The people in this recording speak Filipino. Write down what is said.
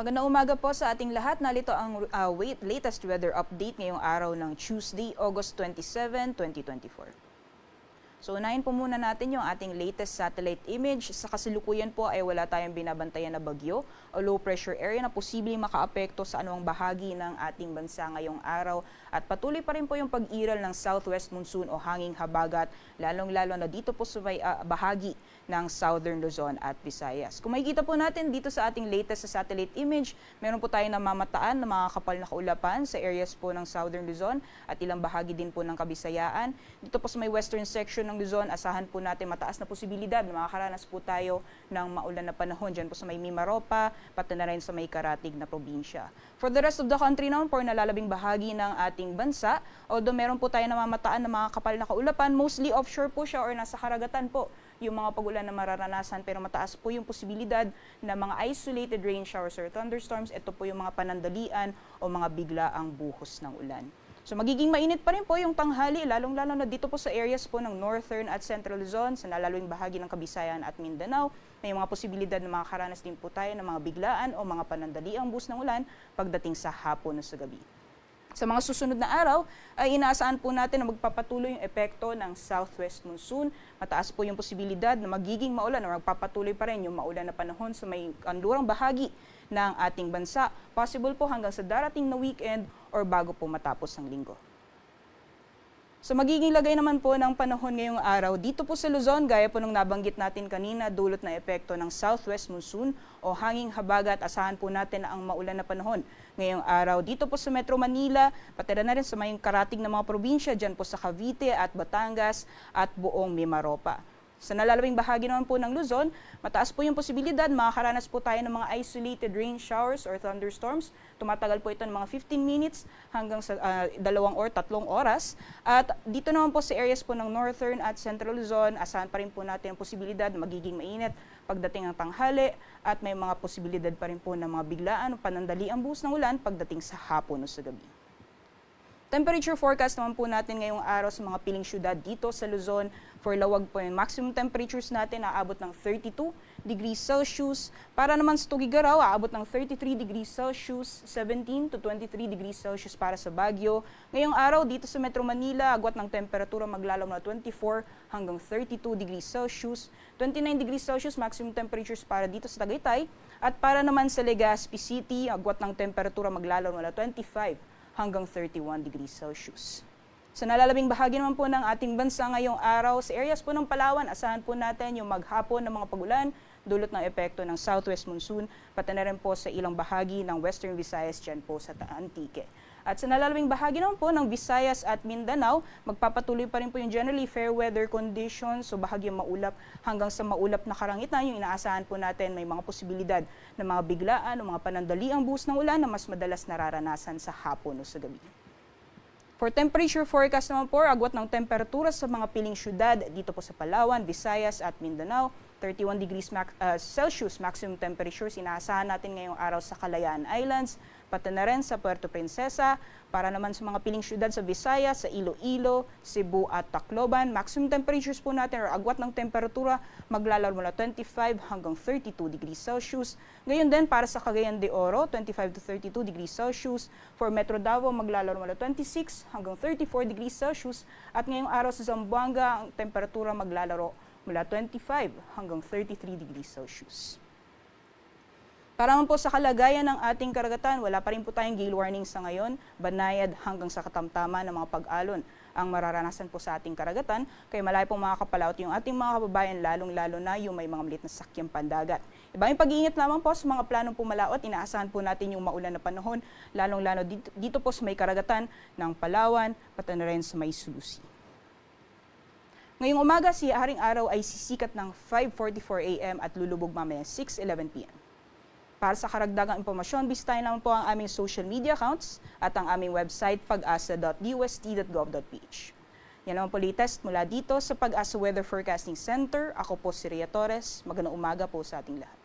Magandang umaga po sa ating lahat. Nalito ang uh, latest weather update ngayong araw ng Tuesday, August 27, 2024. So unahin po muna natin yung ating latest satellite image. Sa kasalukuyan po ay wala tayong binabantayan na bagyo o low pressure area na posibleng makaapekto sa anong bahagi ng ating bansa ngayong araw. At patuloy pa rin po yung pag-iral ng southwest monsoon o hanging habagat, lalong-lalo na dito po sa may, uh, ah, bahagi ng southern Luzon at Visayas. Kung makikita po natin dito sa ating latest satellite image, meron po tayong namamataan na mga kapal na kaulapan sa areas po ng southern Luzon at ilang bahagi din po ng Kabisayaan. Dito po sa may western section ng Luzon, asahan po natin mataas na posibilidad na makakaranas po tayo ng maulan na panahon dyan po sa may Mimaropa, pati na rin sa may Karatig na probinsya. For the rest of the country naman po, nalalabing bahagi ng ating bansa, although meron po tayo namamataan ng mga kapal na kaulapan, mostly offshore po siya or nasa karagatan po yung mga pagulan na mararanasan pero mataas po yung posibilidad na mga isolated rain showers or thunderstorms. Ito po yung mga panandalian o mga bigla ang buhos ng ulan. So magiging mainit pa rin po yung tanghali, lalong-lalo na dito po sa areas po ng northern at central Luzon, sa nalaluing bahagi ng Kabisayan at Mindanao. May mga posibilidad na makakaranas din po tayo ng mga biglaan o mga panandaliang bus ng ulan pagdating sa hapon o sa gabi. Sa mga susunod na araw, ay inaasahan po natin na magpapatuloy yung epekto ng southwest monsoon. Mataas po yung posibilidad na magiging maulan o magpapatuloy pa rin yung maulan na panahon sa may kanlurang bahagi ng ating bansa. Possible po hanggang sa darating na weekend or bago po matapos ang linggo. So magiging lagay naman po ng panahon ngayong araw dito po sa Luzon gaya po nung nabanggit natin kanina dulot na epekto ng southwest monsoon o hanging habagat asahan po natin ang maulan na panahon ngayong araw dito po sa Metro Manila pati na rin sa mayong karating na mga probinsya dyan po sa Cavite at Batangas at buong Mimaropa. Sa nalalawing bahagi naman po ng Luzon, mataas po yung posibilidad makakaranas po tayo ng mga isolated rain showers or thunderstorms. Tumatagal po ito ng mga 15 minutes hanggang sa uh, dalawang or tatlong oras. At dito naman po sa areas po ng northern at central Luzon, asahan pa rin po natin ang posibilidad na magiging mainit pagdating ng tanghali at may mga posibilidad pa rin po ng mga biglaan o panandaliang buhos ng ulan pagdating sa hapon o sa gabi. Temperature forecast naman po natin ngayong araw sa mga piling syudad dito sa Luzon. For Lawag po yung maximum temperatures natin aabot ng 32 degrees Celsius. Para naman sa Tugigaraw, aabot ng 33 degrees Celsius, 17 to 23 degrees Celsius para sa Baguio. Ngayong araw dito sa Metro Manila, agwat ng temperatura maglalaw na 24 hanggang 32 degrees Celsius. 29 degrees Celsius maximum temperatures para dito sa Tagaytay. At para naman sa Legazpi City, agwat ng temperatura maglalaw na 25 hanggang 31 degrees Celsius. Sa nalalabing bahagi naman po ng ating bansa ngayong araw, sa areas po ng Palawan, asahan po natin yung maghapon ng mga pagulan, dulot ng epekto ng southwest monsoon, pati na rin po sa ilang bahagi ng western Visayas dyan po sa Taantique. At sa nalalawing bahagi naman po ng Visayas at Mindanao, magpapatuloy pa rin po yung generally fair weather conditions, so bahagyang maulap hanggang sa maulap na karangitan, yung inaasahan po natin may mga posibilidad ng mga biglaan o mga panandaliang buhos ng ulan na mas madalas nararanasan sa hapon o sa gabi. For temperature forecast naman po, agwat ng temperatura sa mga piling syudad dito po sa Palawan, Visayas at Mindanao. 31 degrees max, uh, Celsius maximum temperature sinaasahan natin ngayong araw sa Kalayaan Islands pati na rin sa Puerto Princesa, para naman sa mga piling syudad sa Visayas, sa Iloilo, Cebu at Tacloban. Maximum temperatures po natin or agwat ng temperatura maglalaro mula 25 hanggang 32 degrees Celsius. Ngayon din para sa Cagayan de Oro, 25 to 32 degrees Celsius. For Metro Davao, maglalaro mula 26 hanggang 34 degrees Celsius. At ngayong araw sa Zamboanga, ang temperatura maglalaro mula 25 hanggang 33 degrees Celsius. Para man po sa kalagayan ng ating karagatan, wala pa rin po tayong gale warning sa ngayon, banayad hanggang sa katamtaman ng mga pag-alon ang mararanasan po sa ating karagatan, kaya malay mga makakapalaot yung ating mga kababayan, lalong-lalo na yung may mga malit na sakyang pandagat. Iba yung pag-iingat naman po sa mga planong pumalaot, inaasahan po natin yung maulan na panahon, lalong-lalo dito, dito po sa may karagatan ng Palawan, pati na rin sa may Sulusi. Ngayong umaga, si Haring Araw ay sisikat ng 5.44 a.m. at lulubog mamaya 6.11 p.m. Para sa karagdagang impormasyon, bisitahin naman po ang aming social media accounts at ang aming website pag-asa.ust.gov.ph. Yan naman po latest mula dito sa Pag-asa Weather Forecasting Center. Ako po si Ria Torres. Magandang umaga po sa ating lahat.